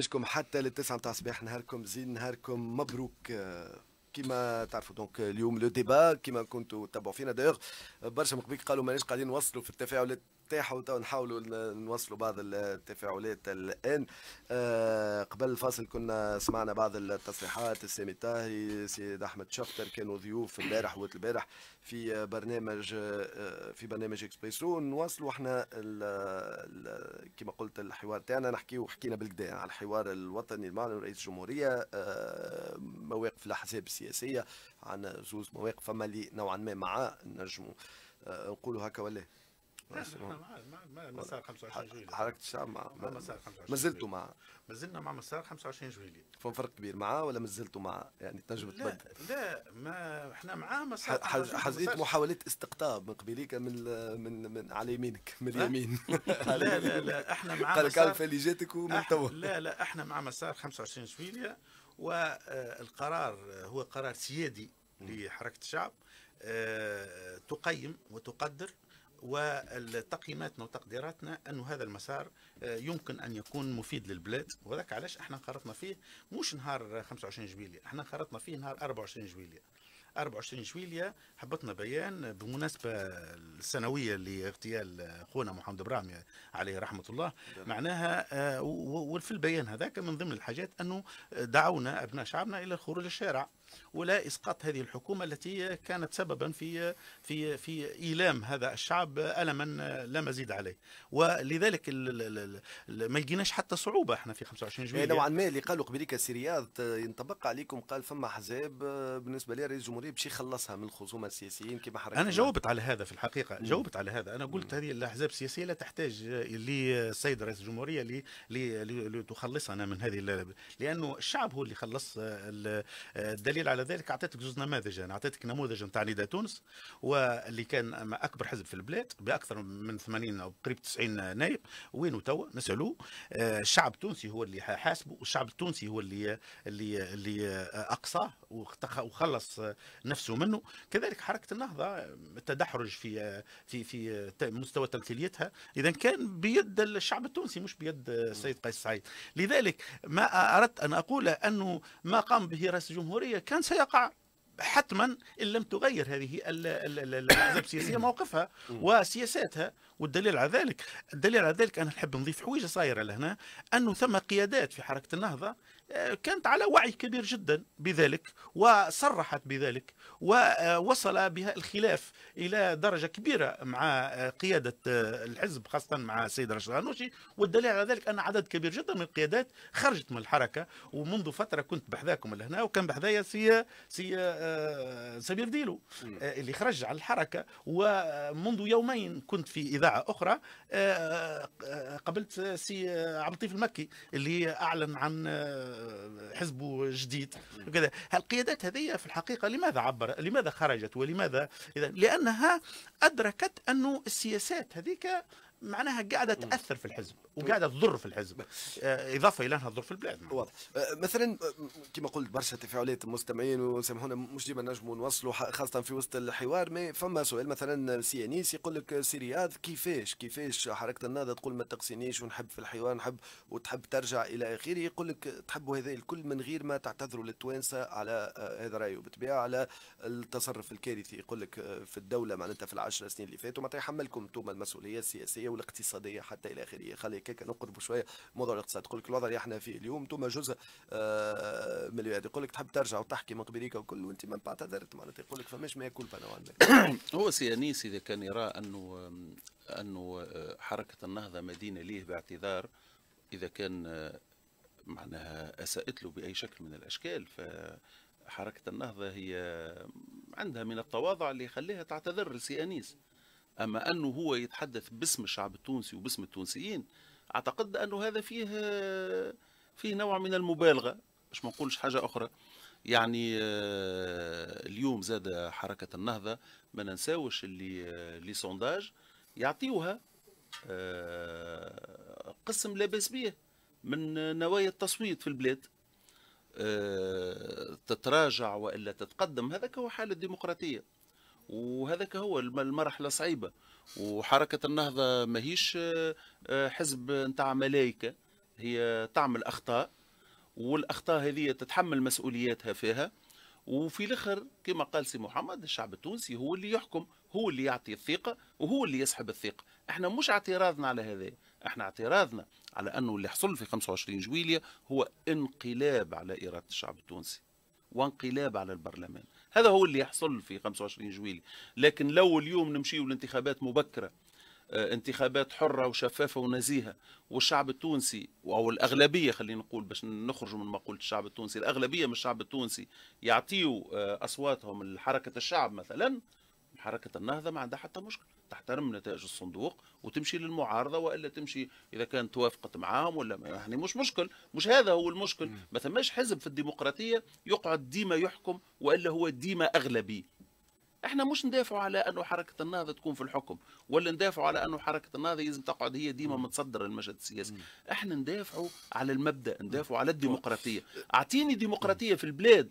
مشكم حتى للتسعة متاع صباح نهاركم زين نهاركم مبروك آه، كما تعرفوا دونك اليوم لو ديبا كما كنتوا تتابعوا فينا دايوغ آه، برشا من قبيل قالوا ماناش قاعدين نوصلوا في التفاعلات نتاعها تو نحاولوا نوصلوا بعض التفاعلات الان آه، قبل الفاصل كنا سمعنا بعض التصريحات السامي الطاهي السيد احمد شفتر كانوا ضيوف البارح وقت البارح في برنامج آه، في برنامج اكسبريسو نواصلوا احنا كما قلت الحوار تاعنا نحكي وحكينا بالكدا على الحوار الوطني مع رئيس الجمهوريه آه، مواقف الاحزاب السياسيه عن زوز مواقف فما اللي نوعا ما معاه نجموا نقولوا هكا ولا مع مسار 25 جويلية حركة الشعب مع مسار 25 مازلتوا مع مازلنا مع مسار 25 جويلية فهم فرق كبير معاه ولا مازلتوا مع يعني تنجم تبدل؟ لا ما احنا معاه مسار حزيت محاولات استقطاب من قبيليك من من من على يمينك من اليمين لا لا لا احنا معاه قال لك اللي جاتك ومن توا لا لا احنا مع مسار 25 جويلية والقرار آه، هو قرار سيادي لحركة الشعب آه، تقيم وتقدر وتقييماتنا وتقديراتنا أن هذا المسار آه، يمكن أن يكون مفيد للبلاد وذاك علاش احنا انخرطنا فيه مش نهار 25 جويلية احنا انخرطنا فيه نهار 24 جويلية 24 جويلية حبطنا بيان بمناسبة السنوية لاغتيال خونا محمد برامي عليه رحمة الله معناها آه، وفي البيان هذاك من ضمن الحاجات أنه دعونا أبناء شعبنا إلى الخروج الشارع ولا اسقاط هذه الحكومه التي كانت سببا في في في ايلام هذا الشعب الما لا مزيد عليه ولذلك ما لقيناش حتى صعوبه احنا في 25 جويليه إيه، نوعا ما اللي قالوا قبيلك سي رياض آه، ينطبق عليكم قال فما احزاب آه، بالنسبه لي رئيس الجمهوريه باش يخلصها من الخصومه السياسيين كما حركت انا جاوبت على هذا في الحقيقه مم. جاوبت على هذا انا قلت مم. هذه الاحزاب السياسيه لا تحتاج آه، للسيد رئيس الجمهوريه لتخلصنا من هذه لانه الشعب هو اللي خلص الدليل دليل على ذلك اعطيتك زوج نماذج انا اعطيتك نموذج نتاع نداء تونس واللي كان اكبر حزب في البلاد باكثر من 80 او قريب 90 نائب وينه توا نسالوه آه، الشعب التونسي هو اللي حاسبه والشعب التونسي هو اللي اللي اللي اقصاه وخلص نفسه منه كذلك حركه النهضه التدحرج في في في مستوى تمثيليتها اذا كان بيد الشعب التونسي مش بيد السيد قيس سعيد لذلك ما اردت ان اقول انه ما قام به رئيس الجمهوريه كان سيقع حتما ان لم تغير هذه الاحزاب السياسيه موقفها وسياساتها والدليل على ذلك الدليل على ذلك انا نحب نضيف حويجه صايره لهنا انه ثم قيادات في حركه النهضه كانت على وعي كبير جدا بذلك وصرحت بذلك ووصل آه، بها الخلاف الى درجه كبيره مع آه، قياده آه، الحزب خاصه مع السيد رشيد الغنوشي والدليل على ذلك ان عدد كبير جدا من القيادات خرجت من الحركه ومنذ فتره كنت بحذاكم لهنا وكان بحذايا سي سي سمير ديلو اللي خرج على الحركه ومنذ يومين كنت في اذاعه اخرى قبلت سي عبد اللطيف المكي اللي اعلن عن حزب جديد وكذا القيادات هذه في الحقيقه لماذا عبر لماذا خرجت ولماذا اذا لانها ادركت انه السياسات هذيك معناها قاعده تاثر في الحزب وقاعده تضر في الحزب آه، اضافه الى انها تضر في البلاد واضح آه، مثلا آه، كما قلت برشا تفاعلات المستمعين وسامحونا مش ديما نجموا نوصلوا خاصه في وسط الحوار ما فما سؤال مثلا سي انيس يقول لك سي رياض كيفاش كيفاش حركه النهضه تقول ما تقسينيش ونحب في الحوار نحب وتحب ترجع الى اخره يقول لك تحبوا هذا الكل من غير ما تعتذروا للتوانسه على هذا رايه بالطبيعه على التصرف الكارثي يقول لك في الدوله معناتها في العشر سنين اللي فاتوا معناتها يحملكم انتم المسؤوليه السياسيه والاقتصاديه حتى الى اخره خليك هكاك نقرب شويه موضوع الاقتصاد تقول لك الوضع اللي احنا فيه اليوم انتم جزء آه، من الولايات يقول لك تحب ترجع وتحكي من قبيليك وكل وانت ما اعتذرت معناتها يقول لك فماش ما ياكل نوعا هو سي انيس اذا كان يرى انه آه، انه آه، حركه النهضه مدينه ليه باعتذار اذا كان معناها اساءت له باي شكل من الاشكال ف حركة النهضة هي عندها من التواضع اللي يخليها تعتذر لسي أنيس أما أنه هو يتحدث باسم الشعب التونسي وباسم التونسيين اعتقد انه هذا فيه فيه نوع من المبالغه باش ما نقولش حاجه اخرى يعني آه، اليوم زاد حركه النهضه ما ننساوش اللي آه، لي سونداج يعطيوها آه، قسم لا بأس به من نوايا التصويت في البلاد تتراجع والا تتقدم هذاك هو حال الديمقراطيه وهذاك هو المرحله صعيبه وحركه النهضه ماهيش آه، آه، حزب نتاع ملائكه هي تعمل اخطاء والاخطاء هذه تتحمل مسؤولياتها فيها وفي الاخر كما قال سي محمد الشعب التونسي هو اللي يحكم هو اللي يعطي الثقه وهو اللي يسحب الثقه احنا مش اعتراضنا على هذا احنا اعتراضنا على انه اللي حصل في 25 جويليا هو انقلاب على اراده الشعب التونسي وانقلاب على البرلمان هذا هو اللي يحصل في 25 جويلي لكن لو اليوم نمشيو لانتخابات مبكره آه، انتخابات حره وشفافه ونزيهه والشعب التونسي او الاغلبيه خلينا نقول باش نخرج من مقوله الشعب التونسي الاغلبيه من الشعب التونسي يعطيوا آه، اصواتهم لحركه الشعب مثلا حركه النهضه ما عندها حتى مشكل تحترم نتائج الصندوق وتمشي للمعارضه والا تمشي اذا كان توافقت معاهم ولا ما يعني مش مشكل مش هذا هو المشكل ما ثماش حزب في الديمقراطيه يقعد ديما يحكم والا هو ديما اغلبي احنا مش ندافع على انه حركه النهضه تكون في الحكم ولا ندافع على انه حركه النهضه لازم تقعد هي ديما متصدر المشهد السياسي احنا ندافعوا على المبدا ندافعوا على الديمقراطيه اعطيني ديمقراطيه في البلاد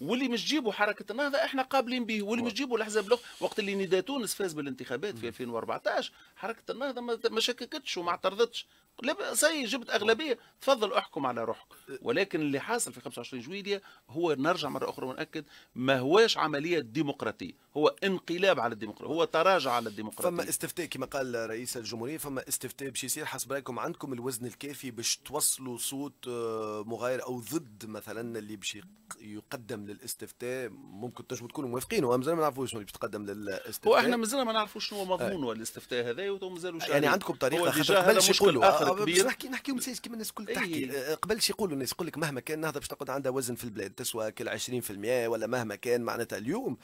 واللي مش جيبوا حركه النهضه احنا قابلين به واللي مش جيبوا الاحزاب الاخرى وقت اللي نداء تونس فاز بالانتخابات في 2014 حركه النهضه ما شككتش وما اعترضتش لا زي جبت اغلبيه تفضل احكم على روحك ولكن اللي حاصل في 25 جويلية هو نرجع مره اخرى وناكد ما هواش عمليه ديمقراطيه هو انقلاب على الديمقراطيه هو تراجع على الديمقراطيه فما استفتاء كما قال رئيس الجمهوريه فما استفتاء باش يصير حسب رايكم عندكم الوزن الكافي باش توصلوا صوت آه، مغاير او ضد مثلا اللي باش يقدم للاستفتاء ممكن تنجموا تكونوا موافقين ومازال ما نعرفوش شنو اللي باش تقدم للاستفتاء هو احنا مازال ما نعرفوش شنو مضمون آه. الاستفتاء هذا ومازالوا يعني عندكم طريقه خاطر قبل يقولوا ثغره كبيره نحكي نحكيو مسايس كيما الناس الكل تحكي أيه. أه، قبل شي يقولوا الناس يقول لك مهما كان النهضه باش تقعد عندها وزن في البلاد تسوى كل 20% ولا مهما كان معناتها اليوم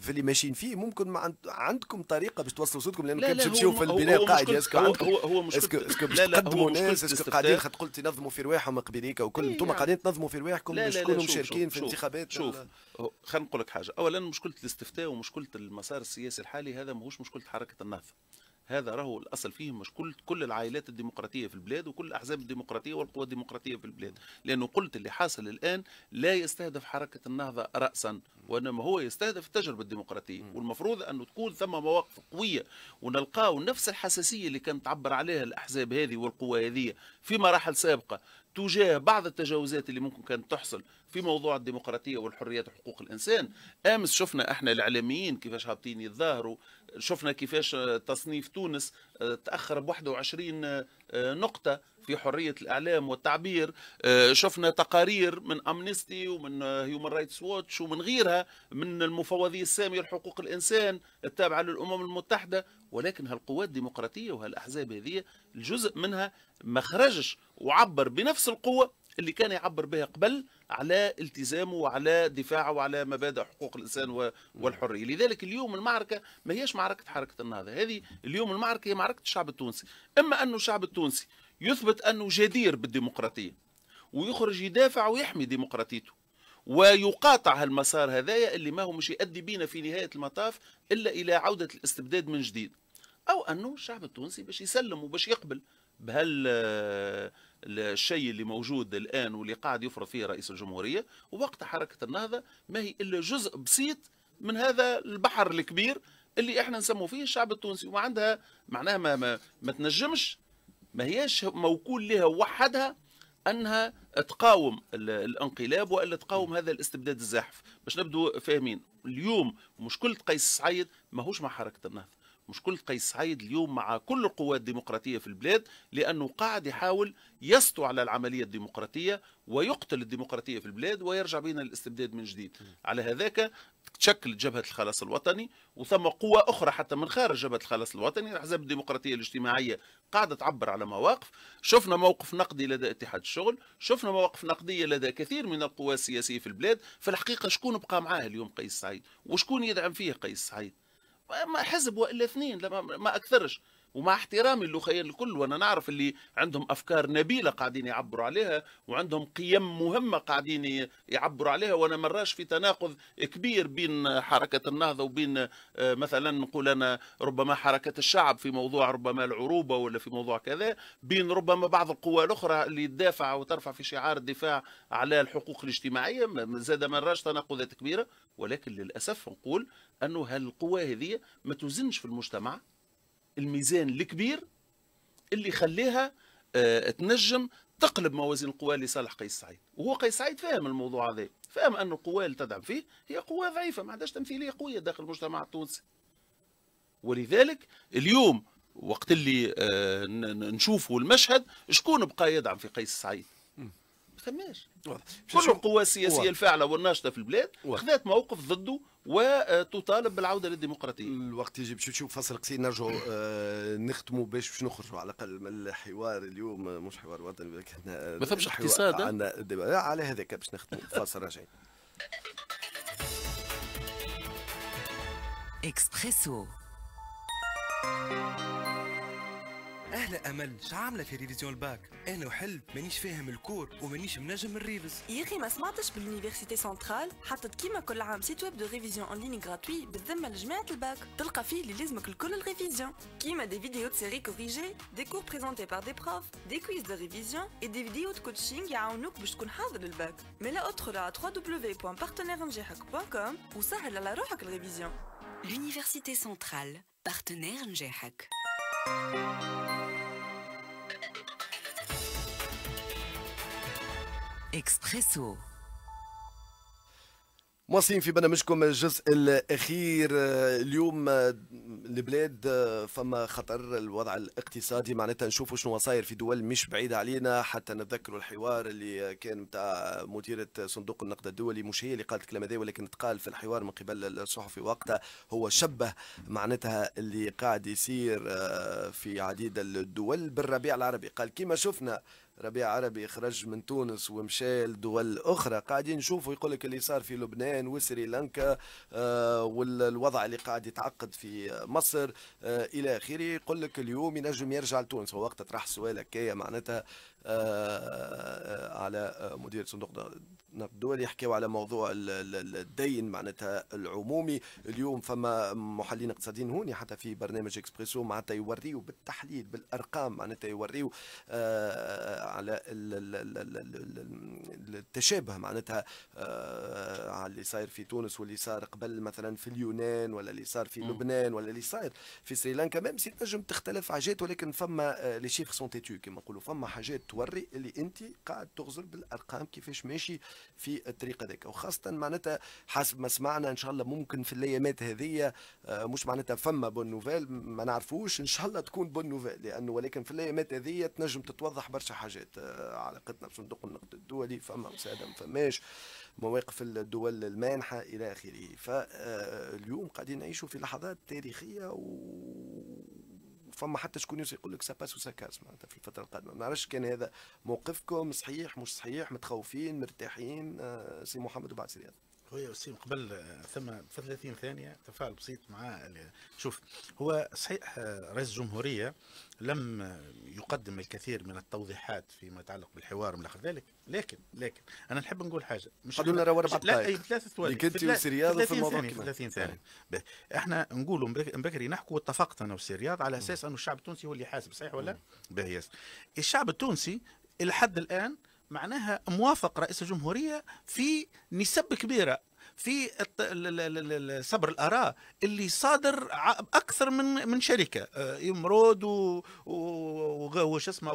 في اللي ماشيين فيه ممكن ما عند... عندكم طريقه باش توصلوا صوتكم لانه كان تمشيو في البناء قاعد اسكو عندكم هو هو مشكل اسكو اسكو باش تقدموا ناس اسكو قاعدين خاطر قلت تنظموا في رواحهم قبيليكا وكل إيه، انتم يعني قاعدين تنظموا في رواحكم باش تكونوا مشاركين في الانتخابات شوف خلينا نقول لك حاجه اولا مشكله الاستفتاء ومشكله المسار السياسي الحالي هذا ماهوش مشكله حركه النهضه هذا راهو الاصل فيه مش كل كل العائلات الديمقراطيه في البلاد وكل الاحزاب الديمقراطيه والقوى الديمقراطيه في البلاد لانه قلت اللي حاصل الان لا يستهدف حركه النهضه راسا وانما هو يستهدف التجربه الديمقراطيه والمفروض انه تكون ثم مواقف قويه ونلقاو نفس الحساسيه اللي كانت تعبر عليها الاحزاب هذه والقوى هذه في مراحل سابقه تجاه بعض التجاوزات اللي ممكن كانت تحصل في موضوع الديمقراطيه والحريات وحقوق الانسان امس شفنا احنا الاعلاميين كيفاش هابطين يتظاهروا شفنا كيفاش تصنيف تونس آه، تاخر ب 21 آه، نقطه في حريه الاعلام والتعبير آه، شفنا تقارير من امنستي ومن هيومن رايتس ووتش ومن غيرها من المفوضيه الساميه لحقوق الانسان التابعه للامم المتحده ولكن هالقوات الديمقراطيه وهالاحزاب هذه الجزء منها ما خرجش وعبر بنفس القوة اللي كان يعبر بها قبل على التزامه وعلى دفاعه وعلى مبادئ حقوق الانسان والحريه، لذلك اليوم المعركه ما هيش معركه حركه النهضه، هذه اليوم المعركه هي معركه الشعب التونسي، اما انه الشعب التونسي يثبت انه جدير بالديمقراطيه ويخرج يدافع ويحمي ديمقراطيته ويقاطع هالمسار هذايا اللي ما هو مش يؤدي بينا في نهايه المطاف الا الى عوده الاستبداد من جديد او انه الشعب التونسي باش يسلم وباش يقبل بهال آه، الشيء اللي موجود الان واللي قاعد يفرض فيه رئيس الجمهوريه ووقت حركه النهضه ما هي الا جزء بسيط من هذا البحر الكبير اللي احنا نسموه فيه الشعب التونسي وما عندها معناها ما, ما, ما تنجمش ما هيش موكول لها وحدها انها تقاوم الانقلاب والا تقاوم هذا الاستبداد الزاحف باش نبدو فاهمين اليوم مشكله قيس سعيد ماهوش مع حركه النهضه مشكلة قيس سعيد اليوم مع كل القوى الديمقراطية في البلاد لأنه قاعد يحاول يسطو على العملية الديمقراطية ويقتل الديمقراطية في البلاد ويرجع بين للاستبداد من جديد على هذاك تشكل جبهة الخلاص الوطني وثم قوة أخرى حتى من خارج جبهة الخلاص الوطني الأحزاب الديمقراطية الاجتماعية قاعدة تعبر على مواقف شفنا موقف نقدي لدى اتحاد الشغل شفنا مواقف نقدية لدى كثير من القوى السياسية في البلاد في الحقيقة شكون بقى معاه اليوم قيس سعيد وشكون يدعم فيه قيس سعيد حزب والا اثنين لما ما اكثرش ومع احترامي للخيال الكل وانا نعرف اللي عندهم افكار نبيله قاعدين يعبروا عليها وعندهم قيم مهمه قاعدين يعبروا عليها وانا مراش في تناقض كبير بين حركه النهضه وبين آه، مثلا نقول انا ربما حركه الشعب في موضوع ربما العروبه ولا في موضوع كذا بين ربما بعض القوى الاخرى اللي تدافع وترفع في شعار الدفاع على الحقوق الاجتماعيه زاد مراش تناقضات كبيره ولكن للاسف نقول انه هالقوى هذه ما توزنش في المجتمع الميزان الكبير اللي خليها آه، تنجم تقلب موازين القوى لصالح قيس سعيد وهو قيس سعيد فاهم الموضوع هذا فاهم ان القوى اللي تدعم فيه هي قوى ضعيفه ما عندهاش تمثيليه قويه داخل المجتمع التونسي ولذلك اليوم وقت اللي آه، نشوفوا المشهد شكون بقى يدعم في قيس سعيد فماش كل القوى السياسيه الفاعله والناشطه في البلاد خذات موقف ضده وتطالب بالعوده للديمقراطيه الوقت يجي باش نشوف فصل قصير نرجعوا آه، نختموا باش باش نخرجوا على الاقل من الحوار اليوم آه، مش حوار وطني احنا آه، ما فهمش اقتصاد عندنا على هذاك باش نختموا فصل راجعين اكسبريسو اهلا امل شعامله في ريفيزيون الباك انا وحلت مانيش فاهم الكور ومانيش منجم الريفز يا اخي ما سمعتش باليونيفرسيتي سنترال حطت كيما كل عام سيت ويب دو ريفيزيون اون لين غراتوي بالذمه لجماعه الباك تلقى فيه اللي لازمك الكل الريفيزيون كيما دي فيديو دو سيري كوريجي دي كور بريزونتي بار دي بروف دي كويز دو ريفيزيون اي دي فيديو دو كوتشينغ يعاونوك باش تكون حاضر للباك ملا ادخل على www.partenairenجاحك.com وسهل على روحك الريفيزيون L'Université centrale, partenaire NGHAC. Expresso. مواصلين في برنامجكم الجزء الاخير آه، اليوم آه، البلاد آه، فما خطر الوضع الاقتصادي معناتها نشوفوا شنو صاير في دول مش بعيده علينا حتى نتذكروا الحوار اللي كان نتاع مديره صندوق النقد الدولي مش هي اللي قالت الكلام هذا ولكن تقال في الحوار من قبل الصحفي وقتها هو شبه معناتها اللي قاعد يصير في عديد الدول بالربيع العربي قال كما شفنا ربيع عربي خرج من تونس ومشى لدول اخرى قاعدين نشوفوا يقول لك اللي صار في لبنان وسريلانكا آه والوضع اللي قاعد يتعقد في مصر آه الى اخره يقول لك اليوم ينجم يرجع لتونس هو وقت طرح السؤال هكايا معناتها آه، آه، على مدير صندوق النقد الدولي يحكيوا على موضوع الدين معناتها العمومي اليوم فما محللين اقتصاديين هوني حتى في برنامج اكسبريسو معناتها يوريو بالتحليل بالارقام معناتها يوريو آه، على التشابه معناتها على اللي صاير في تونس واللي صار قبل مثلا في اليونان ولا اللي صار في لبنان ولا اللي صاير في سريلانكا ميم سي تنجم تختلف حاجات ولكن فما لي شيفر سون تيتو كما نقولوا فما حاجات توري اللي انت قاعد تغزل بالارقام كيفاش ماشي في الطريق هذاك وخاصه معناتها حسب ما سمعنا ان شاء الله ممكن في الايامات هذيا آه، مش معناتها فما بون نوفيل ما نعرفوش ان شاء الله تكون بون نوفيل لانه ولكن في الايامات هذيا تنجم تتوضح برشا حاجات آه، علاقتنا بصندوق النقد الدولي فما مساعده ما فماش مواقف الدول المانحه الى اخره فاليوم آه، قاعدين نعيشوا في لحظات تاريخيه و فما حتى شكون يقول لك ساباس وساكاس معناتها في الفتره القادمه ما نعرفش كان هذا موقفكم صحيح مش صحيح متخوفين مرتاحين آه، سي محمد وبعد سي رياض خويا وسيم قبل آه، ثم 30 ثانيه تفاعل بسيط مع شوف هو صحيح آه، رئيس الجمهوريه لم يقدم الكثير من التوضيحات فيما يتعلق بالحوار من اخر ذلك لكن لكن انا نحب نقول حاجه مش قبل نرى اربع دقائق اي ثلاث ثواني كنت وسرياض في الموضوع 30 ثانيه نعم. احنا نقولوا بكري نحكوا واتفقت انا وسرياض على اساس انه الشعب التونسي هو اللي حاسب صحيح ولا؟ باهي الشعب التونسي الى حد الان معناها موافق رئيس الجمهورية في نسب كبيرة في صبر الاراء اللي صادر اكثر من من شركه امرود آه، وش اسمه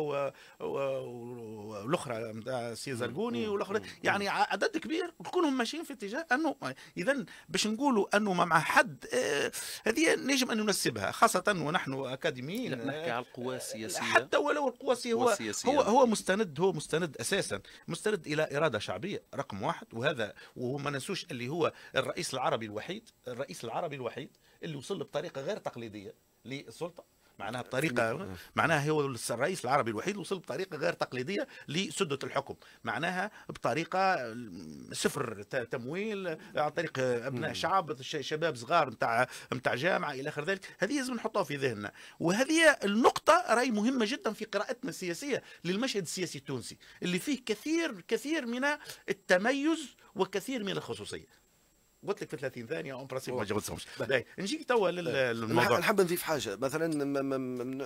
والاخرى نتاع آه، سي زرقوني والاخرى يعني عدد كبير كلهم ماشيين في اتجاه انه اذا باش نقولوا انه ما مع حد آه، هذه نجم ان ننسبها خاصه ونحن اكاديميين نحكي على القوى السياسيه حتى ولو القوى السياسيه هو هو مستند هو مستند اساسا مستند الى اراده شعبيه رقم واحد وهذا وما ننسوش اللي هو الرئيس العربي الوحيد الرئيس العربي الوحيد اللي وصل بطريقه غير تقليديه للسلطه معناها بطريقه آه. معناها هو الرئيس العربي الوحيد وصل بطريقه غير تقليديه لسده الحكم معناها بطريقه صفر آه، تمويل آه، عن طريق ابناء شعب شباب صغار نتاع نتاع جامعه الى اخر ذلك هذه لازم نحطها في ذهننا وهذه النقطه راي مهمه جدا في قراءتنا السياسيه للمشهد السياسي التونسي اللي فيه كثير كثير من التميز وكثير من الخصوصيه قلت لك في 30 ثانيه اون برانسيب ما جاوبتهمش نجي توا للموضوع نحب نضيف حاجه مثلا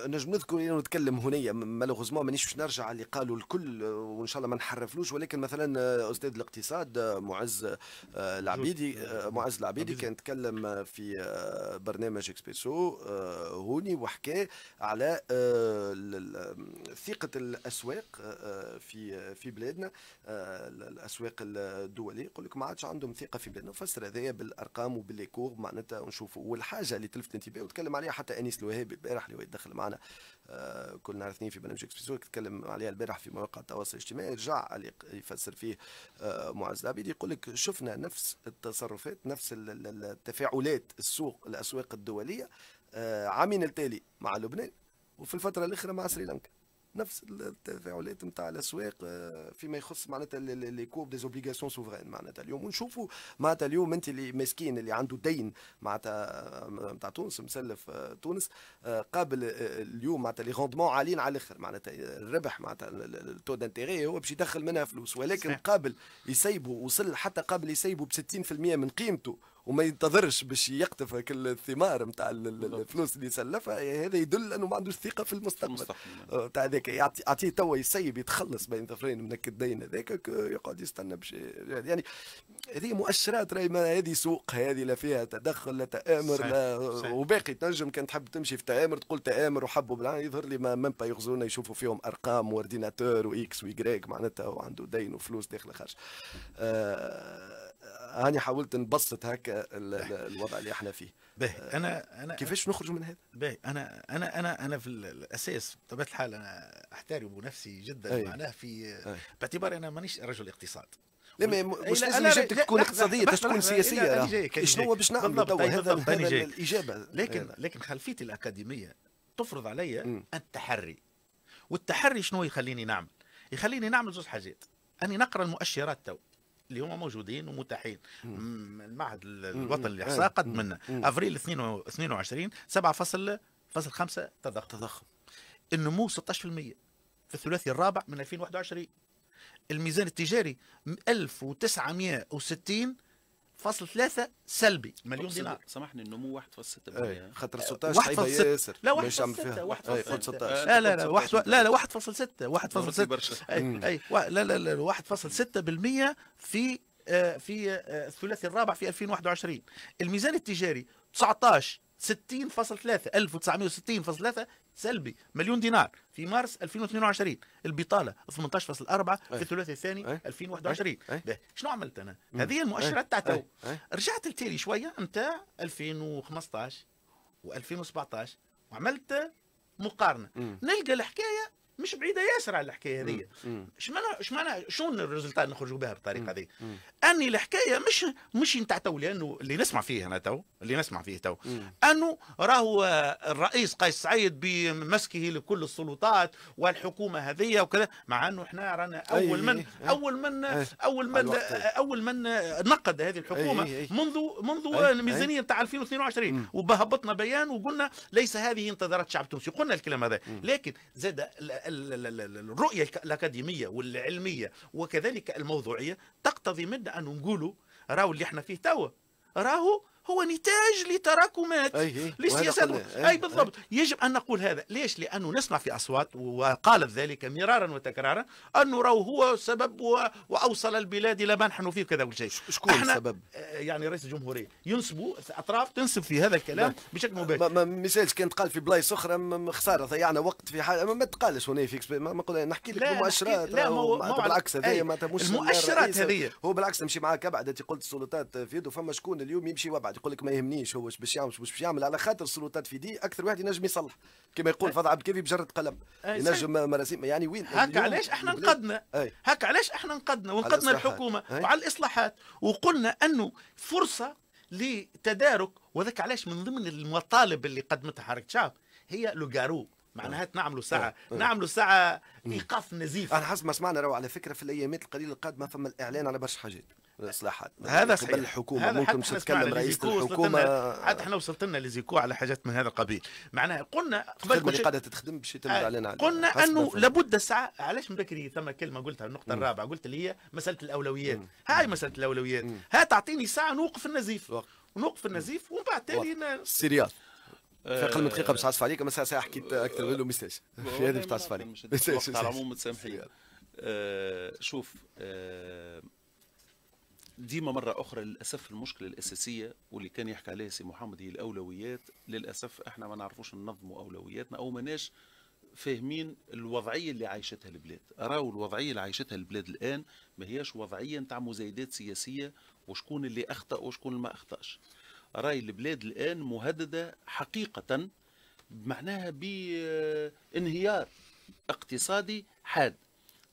نجم نذكر انه نتكلم هنيا مالوغوزمون مانيش باش نرجع اللي قالوا الكل وان شاء الله ما نحرفلوش ولكن مثلا آه، استاذ الاقتصاد آه، آه، معز العبيدي معز العبيدي كان تكلم في برنامج اكسبريسو هوني وحكى على ثقه الاسواق في في بلادنا الاسواق الدوليه يقول لك ما عادش عندهم ثقه في بلادنا فسر الفتره هذيا بالارقام وبالليكور معناتها ونشوفوا والحاجه اللي تلفت انتباهي وتكلم عليها حتى انيس الوهابي البارح اللي هو معنا آه كل نهار اثنين في برنامج اكسبريسو تكلم عليها البارح في مواقع التواصل الاجتماعي رجع يفسر فيه آه معز العبيد يقول لك شفنا نفس التصرفات نفس التفاعلات السوق الاسواق الدوليه آه عامين التالي مع لبنان وفي الفتره الاخيره مع سريلانكا نفس التفاعلات نتاع الاسواق آه، فيما يخص معناتها لي كوب دي زوبليغاسيون سوفرين معناتها اليوم ونشوفوا معناتها اليوم انت اللي مسكين اللي عنده دين معناتها نتاع آه، تونس مسلف آه، تونس قابل اليوم معناتها لي روندمون عاليين على الاخر معناتها الربح معناتها التو دانتيغي هو باش يدخل منها فلوس ولكن قابل يسيبه وصل حتى قابل يسيبه ب 60% من قيمته وما ينتظرش باش يقطف كل الثمار نتاع الفلوس اللي سلفها هذا يدل انه ما عندوش ثقه في المستقبل نتاع نعم. أه، ذاك يعطيه توا يسيب يتخلص بين ظفرين من الدين هذاك يقعد يستنى باش يعني هذه مؤشرات راهي ما هذه سوق هذه لا فيها تدخل لا تامر لا وباقي تنجم كان تحب تمشي في تامر تقول تامر وحبوا يظهر لي ما من با يغزونا يشوفوا فيهم ارقام وارديناتور واكس ويكريك معناتها وعنده دين وفلوس داخل خارج آه هاني حاولت نبسط هكا الوضع اللي احنا فيه باهي آه، انا انا كيفاش نخرج من هذا؟ باهي انا انا انا انا في الاساس بطبيعه الحال انا احترم نفسي جدا أي. معناه في باعتبار انا مانيش رجل اقتصاد لا مش لازم اجابتك تكون اقتصاديه باش تكون سياسيه آه. شنو باش نعمل توا هذا الاجابه آه. لكن لكن خلفيتي الاكاديميه تفرض علي التحري والتحري شنو يخليني نعمل؟ يخليني نعمل زوج حاجات اني نقرا المؤشرات تو اللي هما موجودين ومتاحين المعهد الوطني للاحصاء قد منا افريل 22 7 فصل فصل 5 تضخم تضخم النمو 16% في الثلاثي الرابع من 2021 الميزان التجاري 1960 فاصل ثلاثة سلبي مليون دينار سامحني النمو 1.6 ستة خاطر 16 أه، خايبه ياسر لا ستة لا لا لا واحد لا لا فاصل ستة اي لا لا لا واحد ستة بالمية في آه، في آه، الثلاثي الرابع في 2021 الميزان التجاري 19 60.3 1960.3 سلبي مليون دينار في مارس 2022 البطاله 18.4 في الثلاثي الثاني أي. 2021 أي. شنو عملت انا؟ مم. هذه المؤشرات تاع تو رجعت لتالي شويه نتاع 2015 و2017 وعملت مقارنه مم. نلقى الحكايه مش بعيده ياسر على الحكايه هذه اش معنى شلون الريزلتات نخرجوا بها بالطريقه هذه اني الحكايه مش مش نتاع تو لانه اللي نسمع فيه انا تو اللي نسمع فيه تو انه راهو الرئيس قيس سعيد بمسكه لكل السلطات والحكومه هذه وكذا مع انه احنا رانا اول من اول من اول من اول من نقد هذه الحكومه منذ منذ الميزانيه نتاع 2022 وبهبطنا بيان وقلنا ليس هذه انتظارات الشعب التونسي قلنا الكلام هذا لكن زاد الرؤية الأكاديمية والعلمية وكذلك الموضوعية تقتضي منا أن نقولوا راهو اللي احنا فيه توا راهو هو نتاج لتراكمات لسياسات أي, أي بالضبط أي. يجب أن نقول هذا ليش لأنه نسمع في أصوات وقالت ذلك مرارا وتكرارا أنه راه هو سبب وأوصل البلاد إلى ما نحن فيه كذا وكذا شكون السبب؟ آه، يعني رئيس الجمهورية ينسبوا أطراف تنسب في هذا الكلام نعم. بشكل مباشر ما مثالش كان تقال في بلايص أخرى خسارة ضيعنا وقت في حاجة ما, ما تقالش هنا فيكس ما نقول نحكي لك المؤشرات لا مو بالعكس هذه ما المؤشرات هذه هو بالعكس نمشي معاك أبعد أنت قلت السلطات في يده فما شكون اليوم يمشي وبعد واحد يقول لك ما يهمنيش هو واش باش يعمل واش باش يعمل على خاطر السلطات في دي اكثر واحد ينجم يصلح كما يقول فضع عبد الكافي بجره قلم ينجم مراسيم يعني وين هكا علاش احنا نقدنا هكا علاش احنا نقدنا ونقدنا الحكومه وعلى الاصلاحات وقلنا انه فرصه لتدارك وذاك علاش من ضمن المطالب اللي قدمتها حركه شعب هي لوغارو معناها نعملوا ساعه نعملوا ساعه أمم. ايقاف نزيف انا حسب ما سمعنا على فكره في الايامات القليله القادمه فما الاعلان على برشا حاجات الاصلاحات هذا صحيح الحكومه هذا ممكن تتكلم رئيس الحكومه حتى احنا وصلت لنا لزيكو على حاجات من هذا القبيل معناها قلنا قبل الخدمه اللي قاعده تخدم باش يتم الاعلان آه، قلنا انه لابد الساعه علاش من بكري ثم كلمه قلتها النقطه الرابعه قلت اللي هي مساله الاولويات هاي مساله الاولويات ها تعطيني ساعه نوقف النزيف وقت. ونوقف النزيف ومن بعد تالي السيريال آه، في اقل من دقيقه باش تعصف عليك مساء ساعه حكيت اكثر منه ميساج في هذه باش عليك على العموم متسامحين آه، شوف ديما مرة أخرى للأسف المشكلة الأساسية واللي كان يحكي عليها سي محمد هي الأولويات للأسف احنا ما نعرفوش ننظموا أولوياتنا أو ماناش فاهمين الوضعية اللي عايشتها البلاد راو الوضعية اللي عايشتها البلاد الآن ما هياش وضعية نتاع مزايدات سياسية وشكون اللي أخطأ وشكون اللي ما أخطأش راي البلاد الآن مهددة حقيقة معناها بانهيار اقتصادي حاد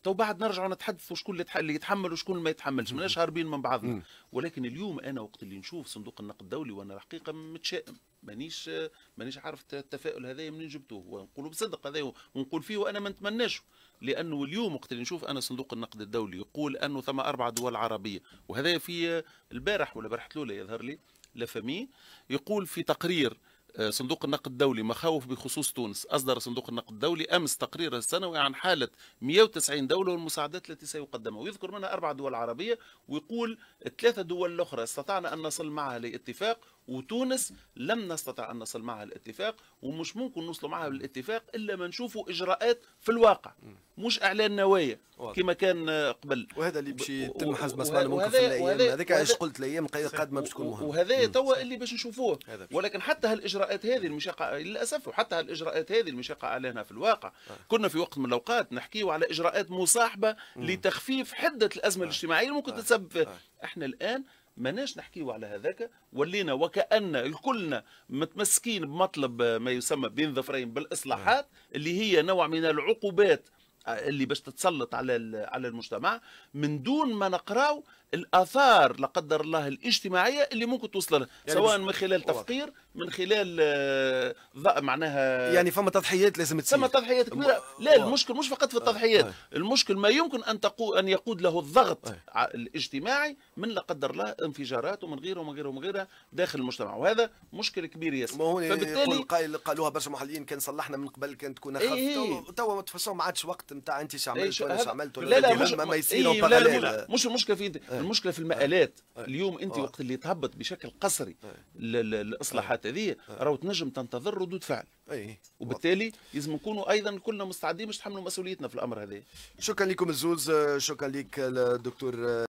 تو بعد نرجعوا نتحدثوا شكون اللي يتحمل وشكون اللي ما يتحملش ماناش هاربين من بعضنا ولكن اليوم انا وقت اللي نشوف صندوق النقد الدولي وانا الحقيقه متشائم مانيش مانيش عارف التفاؤل هذايا منين جبتوه ونقولوا بصدق هذايا ونقول فيه وانا ما نتمناش لانه اليوم وقت اللي نشوف انا صندوق النقد الدولي يقول انه ثم اربع دول عربيه وهذا في البارح ولا برحت الاولى يظهر لي لفمي يقول في تقرير آه، صندوق النقد الدولي مخاوف بخصوص تونس أصدر صندوق النقد الدولي أمس تقريره السنوي عن حالة 190 دولة والمساعدات التي سيقدمها ويذكر منها أربع دول عربية ويقول الثلاثة دول الأخرى استطعنا أن نصل معها لاتفاق وتونس لم نستطع أن نصل معها الاتفاق ومش ممكن نوصل معها للاتفاق إلا ما نشوفوا إجراءات في الواقع مش إعلان نوايا كما كان قبل وهذا اللي باش يتم حسب ما سمعنا ممكن في الأيام هذاك علاش قلت الأيام القادمة باش تكون مهمة وهذا توا اللي باش نشوفوه ولكن حتى هالإجراءات هذه مش للأسف وحتى هالإجراءات هذه مش يقع عليها في الواقع آه. كنا في وقت من الأوقات نحكيو على إجراءات مصاحبة لتخفيف حدة الأزمة آه. الاجتماعية اللي ممكن آه. تتسبب فيها احنا الآن ماناش نحكيو على هذاك ولينا وكأن الكلنا متمسكين بمطلب ما يسمى بين ظفرين بالإصلاحات اللي هي نوع من العقوبات آه، اللي باش تتسلط على على المجتمع من دون ما نقراو الاثار لا قدر الله الاجتماعيه اللي ممكن توصل لها يعني سواء من خلال تفقير من خلال آه، معناها يعني فما تضحيات لازم تصير فما تضحيات كبيره لا المشكل مش فقط في التضحيات أوه. المشكل ما يمكن ان تقو ان يقود له الضغط أوه. الاجتماعي من لا قدر الله انفجارات ومن غيره ومن غيره ومن غيره داخل المجتمع وهذا مشكل كبير ياسر يعني فبالتالي قال قالوها برشا محليين كان صلحنا من قبل كانت تكون اخف إيه. إيه. توا ما ما عادش وقت نتاع انت شو إيه، عملت ولا لا لا مش ما يصير إيه لا لا مش المشكله في نعم. المشكله في المآلات آه. آه. اليوم انت آه. وقت اللي تهبط بشكل قسري الاصلاحات هذه راهو تنجم تنتظر ردود فعل إيه. وبالتالي لازم نكونوا ايضا كلنا مستعدين باش نتحملوا مسؤوليتنا في الامر هذا شكرا لكم الزوز شكرا لك الدكتور